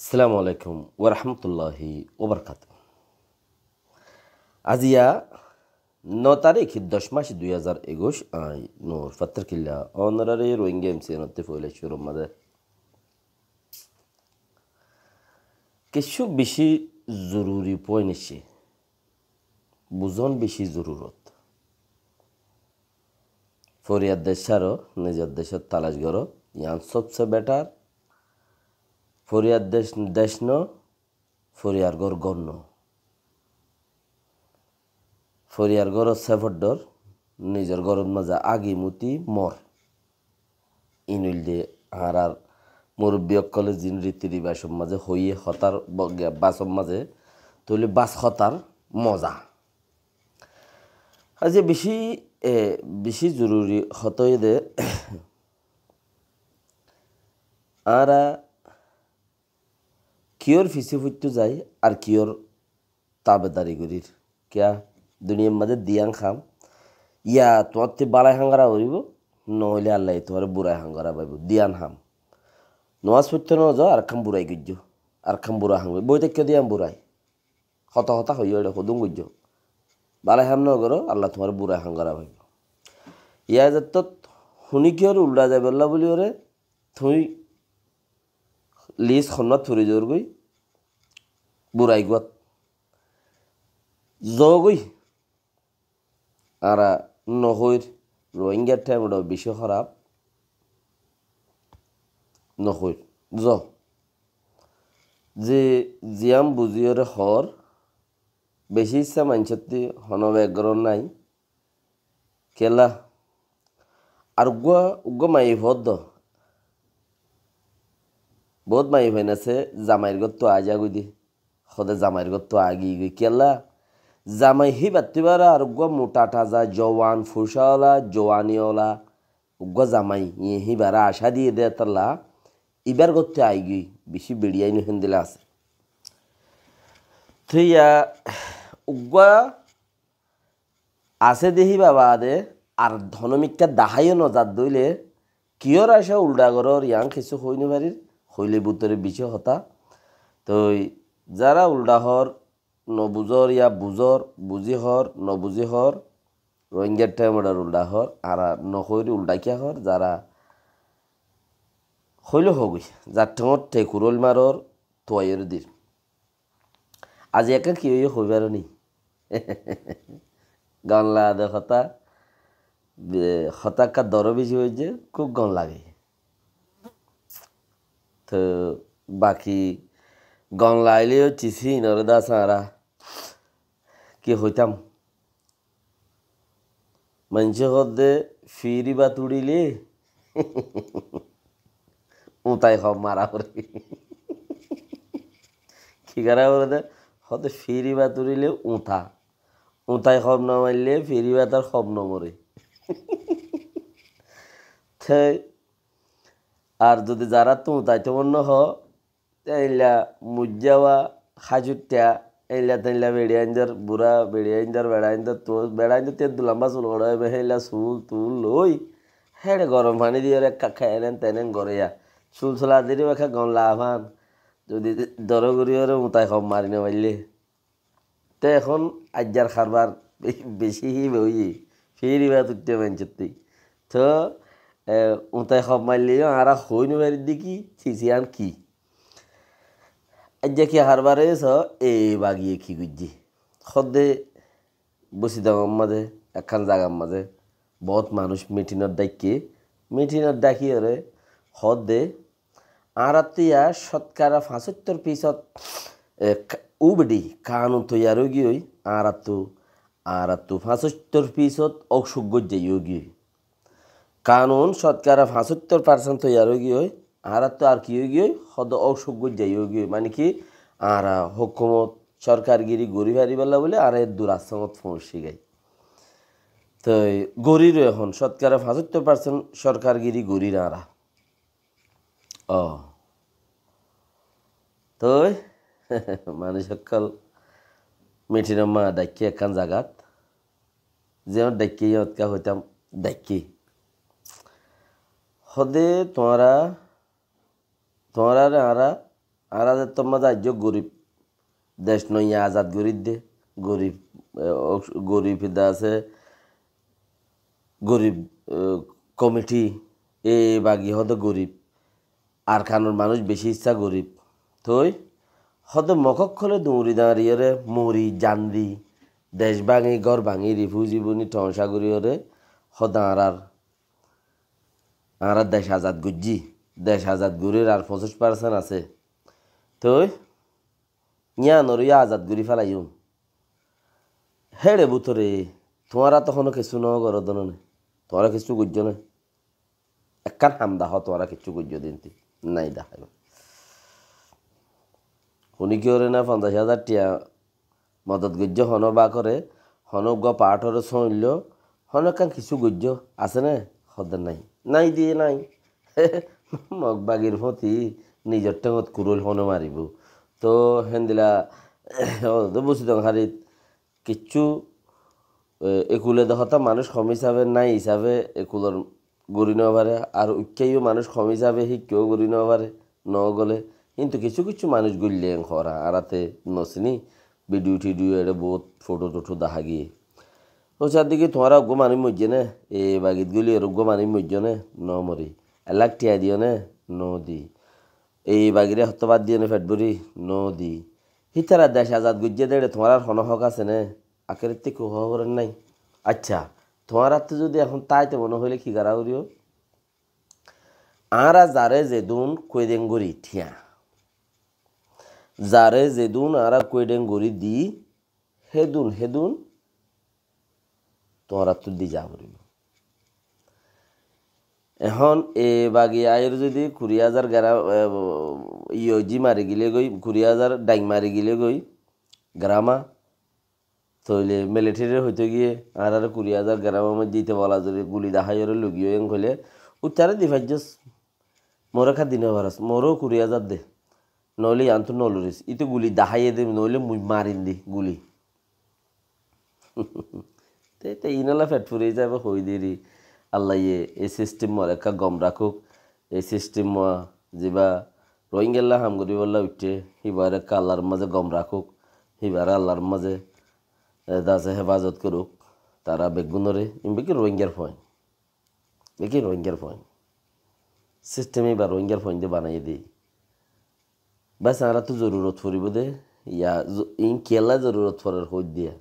সালামু আলাইকুম ওরহামতুল্লাহি ওবরকাত আজিয়া ন তারিখ দশ মাস দুই হাজার একুশ আই নূর ফাত্তর কিল্লা অনারারে রোহিঙ্গা এমসি নতে ফইলে শুরুম মাদে কিছু বেশি জরুরি পয় নিছে বুজন বেশি জরুরত ফরিয়াদ দেশারও নিজের দেশের তালাশ গড় ইয়ান সবচেয়ে বেটার ফরিয়ার দেশ দেশ ন ফরিয়ার গড় ন ফরিয়ার গর সেভর ডর নিজের গরম মাজা আগি মুতি মর ইনুল দিয়ে আর আর অকলে যিনি রীতি রিবাসম মাঝে হইয়ে হতার বাসম মাঝে তুলি বাস হতার মজা আজি বেশি বেশি জরুরি হতই দে আরা কিয়র ফিসে ফুটতে যাই আর কিয়র তাবেদারি করির কিয়া দুনিয়ার মাঝে দিয়াং খাম ইয়া তোমার তে বালাই হাঙ্গারা করিব নহলে আল্লাহ তোমার বুড়াই হাঙ্গারা পাইব দিয়ান হাম নওয়াজ পড়তে ন যাও আর খাম বুড়াই গজ্য আর খাম বুড়া হাঙ্গ বইতে কেউ দিয়াম বুড়াই হতা হতা হইয়া এটা সদুম গজ্য বালাই হাম নগর আল্লাহ তোমার বুড়াই হাঙ্গারা পাইব ইয়া যাত্তত শুনি কিয়র উল্টা যাই বল্লা বুলি ওরে থুই লিজ সন্নত ফুৰি যোৰ গৈ buraigot zogui ara nohoir rohingya time do bisho kharap nohoir zo je jiam bujiore hor বেছি ইচ্ছা মানছতি হনবেগ্ৰ নাই কেলা আৰু গ উগ মাৰি ভদ দ বহুত মাৰি হৈ নাছে জামাইৰ গত আজাগুই দিয়ে সদায় জামাইর গত আগি গই কেলা জামাই হি বাতিবার আর গ মোটা টাজা জওয়ান ফুসাওলা জওয়ানিওলা উগ্গ জামাই ইয়ে হি বারা আশা দিয়ে দে তাল্লা ইবার গত আইগি বেশি বেড়িয়াই নহন দিলা আছে থ্রিয়া উগ্গ আছে দেহি বাবা দে আর ধনমিকা দাহাইও নজাত দইলে কিয়র আসা উল্ডাগরর ইয়াং কিছু হইনি বাড়ির হইলে বুতরে বিছে হতা তো যাৰা উল্টা হৰ নবুজৰ ইয়া বুজৰ বুজি হৰ নবুজি বুজিহৰ নবুজিহৰ ৰঙ্গেৰ উল্টা হৰ আৰু নখৰি হৰ যাৰা শৈলী হগৈ জাতঠেঙত ঠেকুৰল মাৰৰ থোৱাইৰ দি আজি একে কিয় সৈবাৰ নি গান লাগে হতা হতাকা বেছি হৈ যে খুব গান লাগে বাকী গন লাইলেও চিসি নরদা সারা কি হইতাম মানুষে হদ্দে ফিরি বা তুড়িলে উতাই হব মারা করে কি করা করে দে হতে ফিরি বা তুড়িলে উঁথা উঁতাই না মারলে ফিরি বা তার না মরে আর যদি যারা তো উঁতাইতে মন্য হয় তাইলা মুজাওয়া হাজুটা এইলা তাইলা বেড়িয়াঞ্জার বুড়া বেড়িয়াঞ্জার বেড়াইন্দর তো বেড়াইন্দর তে লম্বা চুল গড়াই বেহেলা চুল তুল লই হেড়ে গরম পানি দিয়ে একা খায় এনে তেনে গড়াইয়া চুল চুলা দিয়ে একা গম লাভান যদি দরগুড়ি ওরে মোতায় সব মারি নেবাইলে তো এখন আজ্জার খারবার বেশি বেউই ফিরি বা তুটতে মানছি তো উঁতায় সব মারলে আরা হইনু বাড়ির দিকে চিচিয়ান কী আজ্ঞা কি হারবারে স এ বাগিয়ে কি গুজি সদে বসি দাম মাঝে একখান জাগার মাঝে বহুত মানুষ মিটিনত ডাকিয়ে মিটিনত ডাকি হরে সদে আরাতিয়া সৎকারা ফাঁসত্তর পিছত উবডি কানু তৈয়ার গিয়ে ওই আরাতু আরাতু ফাঁসত্তর পিছত অসুগ্য যাই গিয়ে কানুন সৎকারা ফাঁসত্তর পার্সেন্ট তৈয়ার গিয়ে আরা তো আর কি হয়ে গিয়ে সদ অসভ্য যাই হয়ে গিয়ে মানে কি আর হকমত সরকারগিরি গরিব হারিবেলা বলে আর এর দূর আশ্রমত ফসি গাই তো গরির এখন সৎকারে পঁচাত্তর পার্সেন্ট সরকারগিরি গরির আরা ও তো মানুষ সকল মা ডাকি একখান জাগাত যে ডাকি ইয়ৎকা হইতাম ডাকি সদে তোমরা তোমরা আরা আরা যে তোমার গরিব দেশ নইয়া আজাদ গরিব দে গরিব গরিব আছে গরিব কমিটি এ বাগি হদ গরিব আর খানোর মানুষ বেশি ইচ্ছা গরিব তই হদ মকক্ষলে দৌড়ি দাঁড়িয়ে মরি জানরি দেশ ভাঙি ঘর ভাঙি রিফিউজি বনি ঠংসাগরীয়রে হদ আঁড়ার আঁড়ার দেশ আজাদ গুজ্জি দেশ আজাদ গুরির আর পঁচিশ পার্সেন্ট আছে তই ইয়া নরিয়া আজাদ গুরি ফেলাই হেড়ে বুতরে তোমারা তখনও কিছু ন গরদন তোমরা কিছু গুজ্জ নয় একখান হাম দাহ তোমরা কিছু গুজ্জ দিন নাই দেখাই শুনি কি না পঞ্চাশ হাজার টিয়া মদত গুজ্জ হন বা করে হনজ্ঞ পাঠর সইল হন একখান কিছু গুজ্জ আছে না সদর নাই নাই দিয়ে নাই মগবাগির ফতি নিজের টেঙত কুরুল হনো মারিব তো হেন্দিলা বুঝি হারিত কিচ্ছু একুলে দহতা মানুষ কম হিসাবে নাই হিসাবে একুলর গড়ি নেওয়া পারে আর উকাইও মানুষ কম হিসাবে কেউ গড়ি নেওয়া পারে ন গলে কিন্তু কিছু কিছু মানুষ গুললে খরা আড়াতে নসিনি ভিডিও টিডিও এটা বহুত ফটো টোটো দেখা গিয়ে ও চারদিকে তোমার অজ্ঞ মানি মজ্জে না এ বাগিত গুলি অজ্ঞ মানি মজ্জে না ন মরি এলাক টিয়া দিও নে নো দি এই বাগিরে হতবাদ দিও নে ফেটবুরি নো দি হিতারা দেশ আজাদ গুজিয়ে দেড়ে তোমার আর হনহক আছে নে আখের তে নাই আচ্ছা তোমার হাতে যদি এখন তাইতে মনে হইলে কি গারা উড়িও আরা যারে যেদুন কৈডেঙ্গুরি ঠিয়া যারে যেদুন আরা কৈডেঙ্গুরি দি হেদুন হেদুন তোমার হাত দি যা বলিব এখন এ বাগি আয়ের যদি কুড়ি হাজার গ্রাম ইয়জি মারি গিলে গই কুড়ি হাজার ডাইং মারি গিলে গই গ্রামা তইলে মিলিটারির হইতে গিয়ে আর আর কুড়ি হাজার গ্রাম আমার দিতে বলা যদি গুলি দাহাইয়ের লগিয়ে এং কলে উত্তারে দিফাইজস মোরে খা দিনে ভারস মোরও কুড়ি হাজার দে নইলে আন্তু নলরিস ই তো গুলি দাহাইয়ে দে নইলে মুই মারিন দি গুলি তে ইনলা ফেট ফুরিয়ে যাবে হই দেরি আল্লাহ ये ए सिस्टम रेखा गम राखुक ए सिस्टम जेबा রোহিঙ্গাল্লা হামগুড়ি করি বললা উঠে একা আল্লাহর মাঝে গম রাখুক সিবার আল্লাহর মাঝে দাসে হেফাজত করুক তারা বেগুনরে ইম্বেকি রোহিঙ্গার ফয়েন বেকি রোহিঙ্গার ফয়েন সিস্টেম এবার রোহিঙ্গার ফয়েন দিয়ে বানাই দিই বাস আমরা তো জরুরত ফুরিব দে ইয়া ইন কেলা জরুরত ফরার হইত দিয়া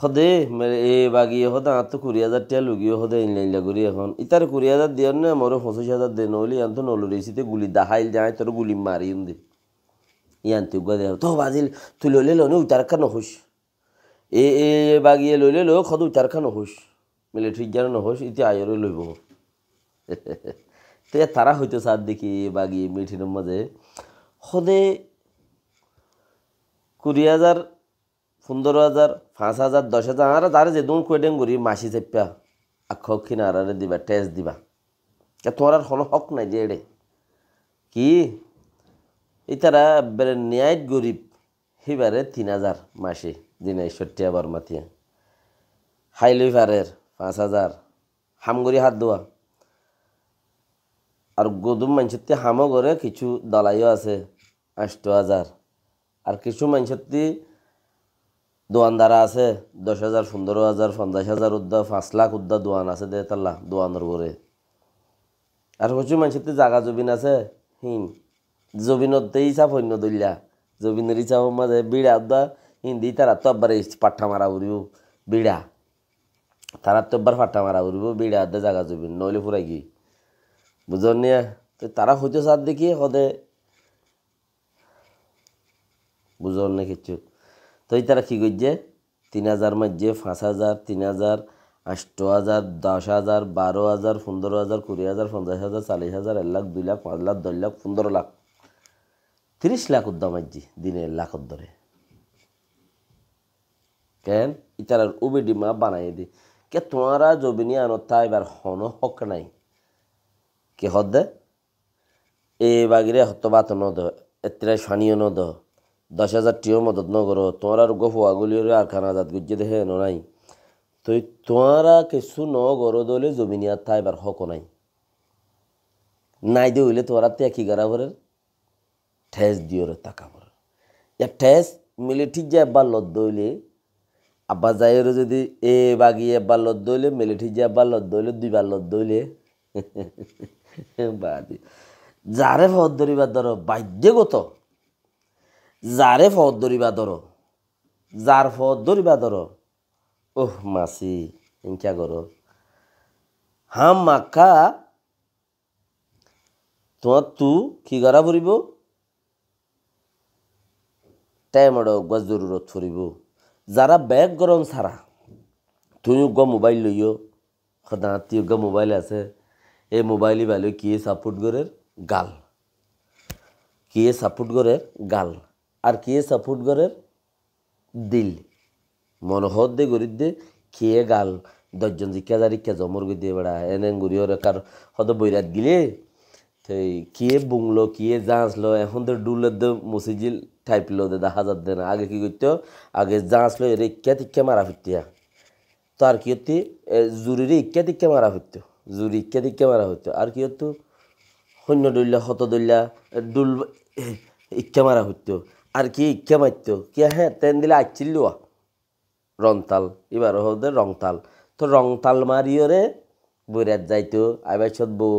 সদে মেরে এ বাগিয়ে সদা আঁতো কুড়ি হাজার টিয়া লুগিয়ে হদে ইনলা ইনলা করি এখন ইতার কুড়ি হাজার দিয়ে না মোরও পঁচিশ হাজার দে নহলে ইয়ান তো নলরেছিতে গুলি দাহাইল যায় তোর গুলি মারি দে ইয়ান তো গা তো বাজিল তুই লইলে নি উতার খা নহস এ এ বাগিয়ে লইলে লো সদ উতার খা নহস ঠিক জানো নহস ইতি আয়রে লইব তো তারা হইতো সার দেখি এ বাগিয়ে মিলিটারির মাঝে সদে কুড়ি হাজার পনেরো হাজার পাঁচ হাজার দশ হাজার আর তারা যে দুম কই করি মাসি চেপা আখ কিনা দিবা টেস্ট দিবা তোমার আর কোনো হক নাই যে এড়ে কি এই তারা বেড়ে নিয়ায় গরিব সেবারে তিন হাজার মাসে দিনে সত্যি আবার মাতিয়া হাইলি ভারের পাঁচ হাজার হামগুড়ি হাত ধোয়া আর গদুম মানুষত্তি হামও করে কিছু দালাইও আছে আষ্ট হাজার আর কিছু মানুষত্তি দ্বারা আছে দশ হাজার পনেরো হাজার পঞ্চাশ হাজার উদ্দা পাঁচ লাখ উদ্দা দোয়ান আছে দে তাল্লা দোয়ানোর করে আর কিছু মানুষের জাগা জবিন আছে হিন জবিনতে চাপ অন্য দইলা জবিনের ইচ্ছা মাঝে বিড়া উদ্দা হিন্দি তারা তো একবার পাঠা মারা উড়িব বিড়া তারা তো একবার পাঠা মারা উড়িব বিড়া উদ্দা জাগা জবিন নইলে ফুরাই গিয়ে বুঝল নিয়ে তো তারা হয়তো সার দেখি সদে বুঝল না কিচ্ছু তো তারা কী করছে তিন হাজার মাঝে পাঁচ হাজার তিন হাজার আষ্ট হাজার দশ হাজার বারো হাজার পনেরো হাজার কুড়ি হাজার পঞ্চাশ হাজার চাল্লিশ হাজার এক লাখ দুই লাখ পাঁচ লাখ দশ লাখ পনেরো লাখ ত্রিশ লাখ উদ্দাম আজ্জি দিনে এক লাখ ধরে কেন ইতার উবিডি মা বানাই দি কে তোমারা জবিনী আনতা এবার হন হক নাই কে হদ দে এ বাগিরে হতবাত নদ এত্রে সানিয় নদ দশ হাজার টিও মদত নগর তোমার আর গফুয়াগুলির আর খানা দাঁত গুজে দেহে নাই তো তোমারা কিছু নগর দলে জমিনিয়ার থাইবার হক নাই নাই দিয়ে হইলে তোমারা তে একই গারাবরের ঠেস তাকা তাকাবর এক ঠেস মিলে ঠিক যায় একবার লদ্দ হইলে আব্বা যাইয়েরও যদি এ বাগি একবার লদ্দ হইলে মিলে ঠিক যায় একবার লদ্দ হইলে দুইবার লদ্দ হইলে বাদি যারে ভর ধরিবার ধরো বাধ্যগত যারে ফদ ধরিবা ধর যার ফদ ধরিবা ধর ওহ মাসি ইনকা করো হাম মাখা তোমার তু কি করা ফুরিব টাইমর গছ জরুরত ফুরিব যারা ব্যাগ গরম সারা তুমি গ মোবাইল লইও সদাতি গ মোবাইল আছে এই মোবাইলই ভালো কিয়ে সাপোর্ট করে গাল কিয়ে সাপোর্ট করে গাল আর কে সাপোর্ট করের দিল মনোহর দে গরিব দে খেয়ে গাল দশজন জিকা যা রিক্ষা জমর গিয়ে দিয়ে বেড়া এনেন ওর কার হত বৈরাত গিলে তো কিয়ে বুংলো কে জাঁচলো এখন তো ডুলের দে মসিজিল ঠাইপলো দে দেখা যাচ্ছে না আগে কি করতো আগে জাঁচলো এর ইক্ষা তিক্ষা মারা ফিরতিয়া তো আর কি হতি জুরির ইক্ষা তিক্ষা মারা ফিরতো জুরি ইক্ষা তিক্ষা মারা হইতো আর কি হতো সৈন্য দৈল্যা হত দৈল্যা ডুল ইক্ষা মারা ফিরতো আর কি ইচ্ছা মারত কি হ্যাঁ তেন দিলে আচ্ছিল রংতাল এবার হতে রংতাল তো রংতাল মারিওরে বৈরাত যাইতো আবার সব বউ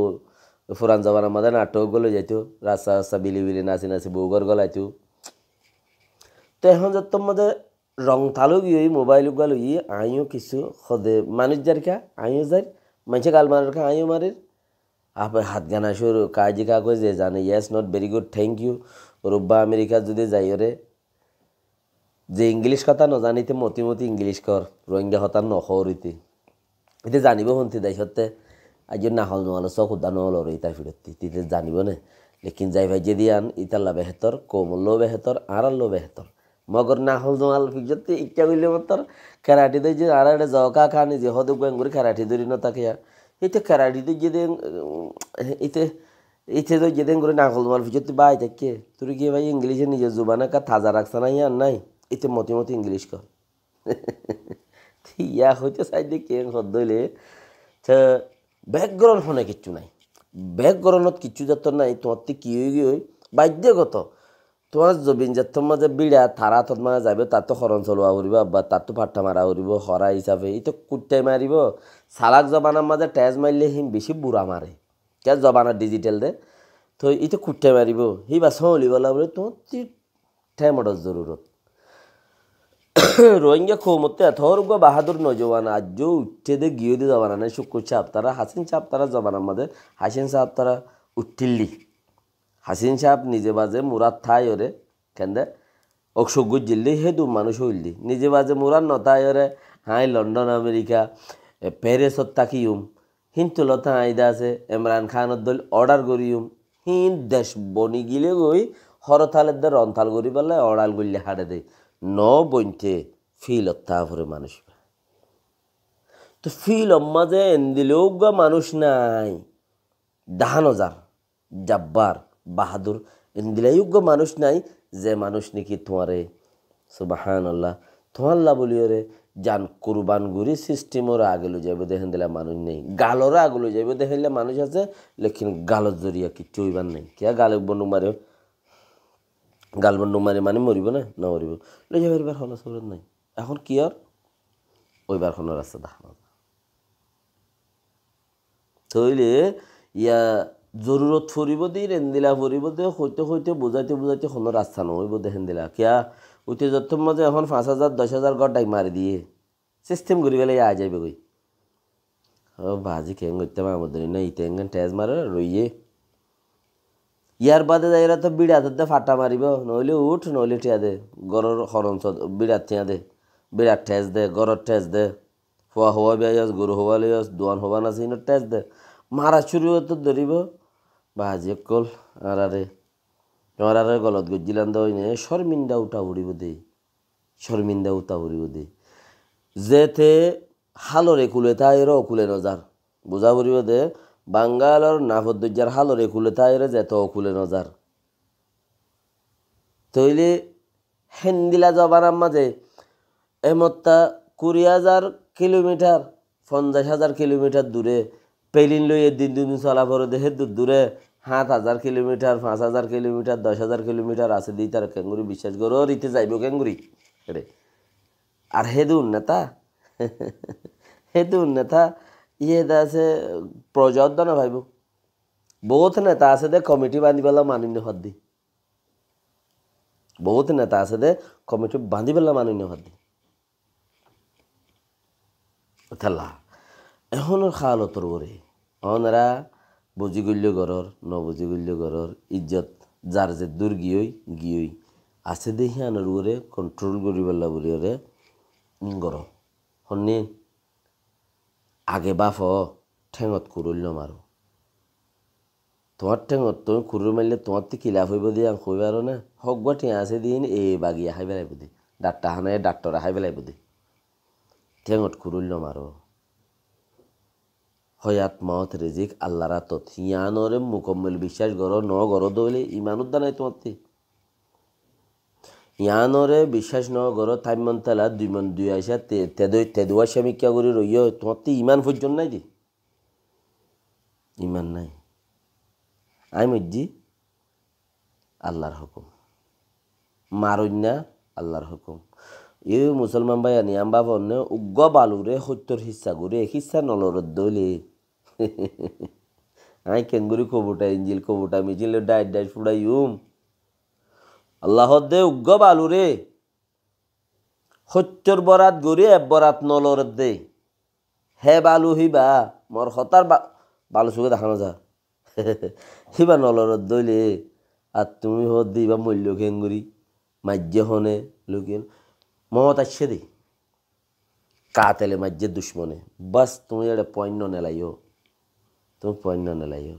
ফুরান যাবার মধ্যে নাটক গলে যাইতো রাস্তা রাস্তা বিলি বিলি নাচি নাচি বউ ঘর গলাইতো তো এখন যত মধ্যে রংতালও গিয়ে মোবাইল গাল ই আইও কিছু সদে মানুষ যার কে আইও যার মানুষে গাল মারের কে আইও মারের আপনার হাত গানা শুরু কাজি কাগজ যে জানে yes not very good thank you রোববা আমেরিকা যদি রে যে ইংলিশ কথা নজানিতে মতি মতি ইংলিশ কর রোহিঙ্গা হতা নখরিতে এটা জানিব শুনতে যাই সত্যে আজ না হল নোয়ালো সব সুদা নহল রে ইতা ফিরতি তিতে জানিব নে লেকিন যাই ভাই যদি আন ইতাল্লা বেহেতর কোমল্লো বেহেতর আরাল্লো বেহেতর মগর না হল নোয়াল ফিরতে ইচ্ছা করলে মতর খেরাটি দিয়ে যে আর একটা জকা খানি যে হদু গেঙ্গুর খেরাটি ধরি না তাকে এটা খেরাটি দিয়ে যে এতে ইতে তো যেদিন করে নাকল তোমার ভিতর বাই থাকে তুই গিয়ে ভাই ইংলিশে নিজের জুবানা কা থাজা রাখছা না ইয়ার নাই এতে মতি মতি ইংলিশ কর ইয়া হইতে সাইড দিয়ে কে হদ দইলে ব্যাকগ্রাউন্ড ফোনে কিচ্ছু নাই ব্যাকগ্রাউন্ডত কিচ্ছু যাত নাই তোমার তো কি হয়ে গিয়ে বাধ্যগত তোমার জবিন যাত্র মাঝে বিড়া থারা তোর মানে যাবে তার তো হরণ চলোয়া উড়িব বা তার তো ফাট্টা মারা উড়িব হরা হিসাবে এই তো কুট্টাই মারিব সালাক জবানার মাঝে টেজ মারলে হিম বেশি বুড়া মারে क्या ডিজিটাল দে তো तो ये तो कुट्टे मारिब ही बास होली वाला बोले तो ठेमड़ जरूरत রোহিঙ্গা ক্ষমতে থর্গ বাহাদুর নজওয়ান আজ উঠে দে গিয়ে দে জবানা নাই শুক্র সাহেব তারা হাসিন সাহেব তারা জবান আমাদের হাসিন সাহেব তারা উঠিল্লি হাসিন সাহেব নিজে বাজে মুরাদ থাই ওরে কেন্দে অকসজ্ঞ জিল্লি হে দু মানুষ হইলি নিজে বাজে মুরাদ নথাই ওরে হাই লন্ডন আমেরিকা প্যারিসত তাকিউম হিন্তু লতা আইদা আছে ইমরান খান দল অর্ডার করিম হিন দেশ বনি গিলে গই হরতালের দ্বারা অন্তাল করি পারলে অড়াল গুললে হাড়ে দেয় ন বইনতে ফিল ভরে মানুষ তো ফিল যে এন্দিলেও গা মানুষ নাই দাহানো যার জাব্বার বাহাদুর গা মানুষ নাই যে মানুষ নাকি তোমারে সুবাহান আল্লাহ তোমাল্লা বলিও রে যান কুরবান গুড়ি সিস্টেমরা আগেলো যাইব দেখেন দিলে মানুষ নেই গালরা আগেলো যাইব দেখিলে মানুষ আছে লেকিন গালত জরিয়া কি হইবার নেই কে গাল বন্ধু মারে গাল বন্ধু মারে মানে মরিব না না মরিব লো যাবার এবার হল সবরত নাই এখন কি আর ওইবার কোনো রাস্তা দেখা তইলে ইয়া জরুরত ফুরিব দিয়ে রেন্দিলা ফুরিব দে হইতে হইতে বুঝাইতে বুঝাইতে কোনো রাস্তা নহইব দেখেন দিলা কিয়া উঠে যথম মাঝে এখন পাঁচ হাজার দশ হাজার গড়টাই মারি দিয়ে সিস্টেম ঘুরি গেলে আ যাবে কই ও ভাজি কেন করতে আমাদের না ইতে এঙ্গান ট্যাজ মারে রইয়ে ইয়ার বাদে যাইরা তো বিড়াতে দে ফাটা মারিব নইলে উঠ নইলে ঠিয়া দে গরর খরঞ্চ বিড়াত ঠিয়া দে বিরাট ঠেস দে গরর ঠেস দে ফুয়া হওয়া যাস গরু হওয়া যাস দোয়ান হওয়া না সেই ঠেস দে মারা ছুরিও তো ধরিব বাজে কল আর আরে তোমার আর গলত গজিলাম দই নে শর্মিন্দা উঠা উড়িব দে শর্মিন্দা উঠা উড়িব দে যেতে হালরে কুলে তাইর অকুলে নজার বোঝা পড়িব দে বাঙ্গালর নাফদ্দজ্জার হালরে কুলে রে যেত অকুলে নজার তইলে হেন্দিলা জবানার মাঝে এমত্তা কুড়ি হাজার কিলোমিটার পঞ্চাশ হাজার কিলোমিটার দূরে পেলিন লইয়ে দিন দিন চলা পরে দেহের দূর দূরে সাত হাজার কিলোমিটার পাঁচ হাজার কিলোমিটার দশ হাজার কিলোমিটার আছে দি তার কেঙ্গুরি বিশ্বাস করো রীতে যাইব কেঙ্গুরি রে আর হেদু নেতা হেদু নেতা ইয়ে আছে প্রযত্ন না ভাইব বহুত নেতা আছে দে কমিটি বান্ধি পেলাম মানিন্য দি বহুত নেতা আছে দে কমিটি বান্ধি পেলাম মানিন্য হদ্দি তালা এখন খাওয়ালো তোর ওরে অনরা বুজি বুজিগুল্য ঘৰৰ নবুজিগুল্য ঘৰৰ ইজ্জত যাৰ যে দূৰ গিয়ৈ গিয়ৈ আছে দেহি আনৰে কণ্ট্ৰল কৰিব লাগৰিয়ৰে গৰ শুনি আগে বাফ ঠেঙত কুৰল নমাৰোঁ তোমাৰ ঠেঙত তুমি খুৰ মাৰিলে তোমাৰতো কিলা ফুৰিব দিয়ে আং খুৰিব আৰু নে সগুৱ ঠেঙা আছে দিন এই বাগি আহি পেলাই বুদ্ধি ডাক্তৰখানে ডাক্তৰ আহি পেলাই বুদ্ধি ঠেঙত খুৰল নমাৰোঁ হয়াত মত রেজিক আল্লাহ রাত থিয়ানরে মুকম্মল বিশ্বাস গড় ন গড় দইলে ইমান উদ্দানাই তোমাতে ইয়ানরে বিশ্বাস ন গড় তাই মন তালা দুই মন দুই আইসা তেদই তেদুয়া স্বামীক্ষা করে তোমার তে ইমান ফুজন নাই যে ইমান নাই আই মজ্জি আল্লাহর হুকুম মারুন না আল্লাহর হুকুম এই মুছলমান বাই আনি আম্বা বনে উগ্ৰ বালুৰে সত্যৰ সিচ্ছা গুৰে সিচ্ছা নলৰত দলি আই কেংগুৰি কবুটা ইঞ্জিল কবুটা মিজিল ডাইট ডাইট ফুৰাই ইউম আল্লাহত দে উগ্ৰ বালুৰে সত্যৰ বৰাত গুৰি এক বৰাত নলৰত দে হে বালু সিবা মোৰ সতাৰ বালু চুকে দেখা নাযা সিবা নলৰত দলি আৰু তুমি হত দিবা মূল্য ঘেংগুৰি মাৰ্য হনে লোকেল মমতা ছেদে কাতেলে মাজ্যে দুশ্মনে বাস তুমি এটা পণ্য নেলাইও তুমি পণ্য নেলাইও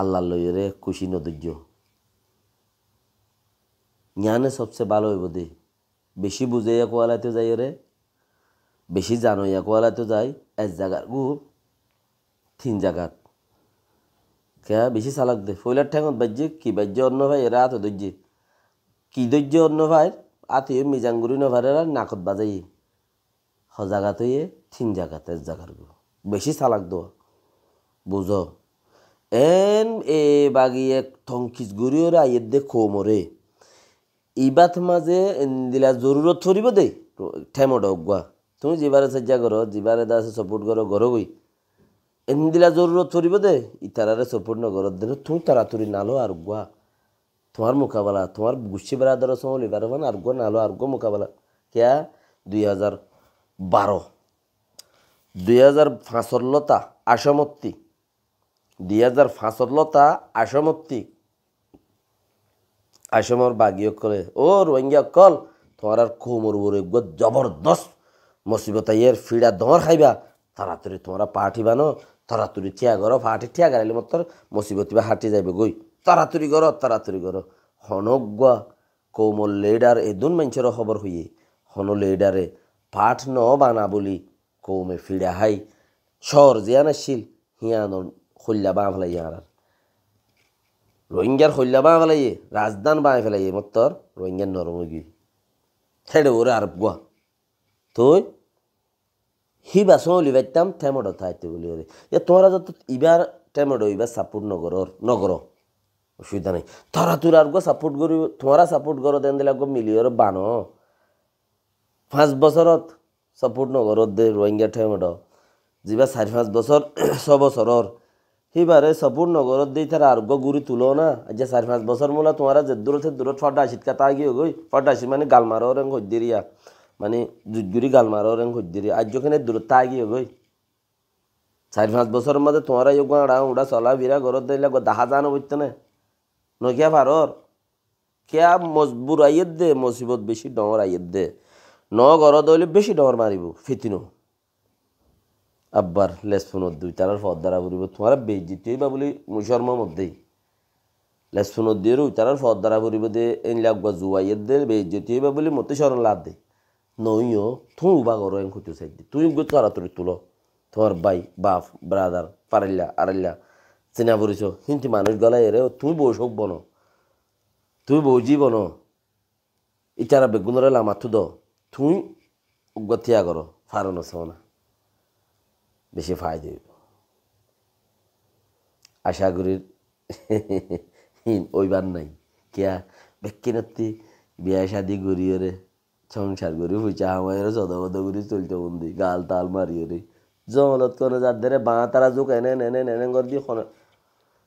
আল্লাহ রে খুশি নদুর্য জ্ঞানে সবচেয়ে ভালো হইব দে বেশি বুঝে কোয়ালাতে যাই রে বেশি জানো ইয়া কোয়ালাতে যাই এক জায়গার গু তিন জায়গার কে বেশি চালাক দে ফইলার ঠেঙত বাজ্যে কি বাজ্য অন্য ভাই এরা হাত ধৈর্যে কি ধৈর্য অন্য ভাই আতিও মিজাঙ্গুরি নভারের আর নাকত বাজাই হ জাগাতইয়ে তিন জাগাতে জাগার বেশি চালাক দো বুঝ এন এ বাগি এক থংকিস গুড়িওরা আইয়ের দে খোমরে ইবাত মাঝে দিলা জরুরত ধরিব দে ঠেমোটা অগুয়া তুমি যেবারে সাজ্জা করো যেবারে দাসে সপোর্ট করো গরো গই এন দিলা জরুরত ধরিব দে ইতারারে সপোর্ট নগর করো দিন তুমি তাড়াতাড়ি নালো আর গুয়া তোমার মোকাবেলা তোমার গুচ্ছি বেড়াদার সমলি বেড়াবেন আর্গ নালো আর্গ মোকাবেলা কেয়া দুই হাজার বারো দুই হাজার ফাঁসল্লতা আসমত্তি দুই হাজার ফাঁসল্লতা আসমত্তি আসমর বাগিও অকলে ও রোহিঙ্গা কল তোমার আর কোমর বড় জবরদস্ত মুসিবত ইয়ের ফিড়া দমর খাইবা তাড়াতাড়ি তোমরা পাঠিবা পাঠিবানো তাড়াতাড়ি ঠিয়া ঘর পাঠি ঠিয়া গাড়াইলে মতো মসিবতী বা হাঁটি যাইবে গই তাড়াতাড়ি করো তাড়াতাড়ি করো হনজ্ঞা কোমল লেডার এ দুন মেঞ্চের খবর হইয়ে হন লেডারে পাঠ ন বানা বলি কৌমে ফিড়া হাই শহর জিয়ানাশীল হিয়ান খোল্লা বাঁ ফেলাই আর রোহিঙ্গার খোল্লা বাঁ ফেলাইয়ে রাজধান বাঁ ফেলাইয়ে তোর রোহিঙ্গার নরমগি হেডে ওরে আর গুয়া তুই হি বাসন ওলি বাইতাম টেমড থাইতে বলি ওরে এ তোমরা যত ইবার টেমড ইবার সাপুর নগরর নগর असुविधा नै तरा तुरकोट त मिलिएर बान पच्चिग जी भस ब बसार सपोर्ट नगर दिएर आर्ग गुरी तुलना चार पाँच बस त फटासि मालमारिरिया मुद्ग गुरी गालमारेन्ट दिन दूर तागि होइ चारि पाँच बसर मध्य तोरा दाहजान নকিয়া ভারর কেয়া মজবুর আইয়ের দে মসিবত বেশি ডর আইয়ের দে ন গর দইলে বেশি ডর মারিব ফিতিনো আব্বার লেস ফোনত দুই তারার দ্বারা ফুরিব তোমার বেজিতেই বা বলি মুসর্ম মধ্যেই লেস দিয়ে রুই তারার দ্বারা ফুরিব দে এনলে আগুয়া জুয়াইয়ের দে বেজিতেই বা বলি মতে সরণ লাভ দে নইও তুই উবা গরো এন সাইড চাই তুই গুত তুলি তুলো তোমার বাই বাপ ব্রাদার পারিল্লা আরিল্লা চিনা পরিছ কিন্তু মানুষ গলায় এরে তুমি বউ সব বন তুই বৌজি বন ইতারা বেগুনরে লামা থুদ তুমি গতিয়া করো ফার না বেশি ফাই দিব আশা করি ওইবার নাই কিয়া ব্যক্তিনাত্তি বিয়া শাদি গড়িয়ে সংসার করি ফুচা হামায়ের সদগদ করি চলতে বন্দি গাল তাল মারিয়ে রে জলত করে যাদের বাঁ তারা জোক এনে নেনে নেনে করে দিয়ে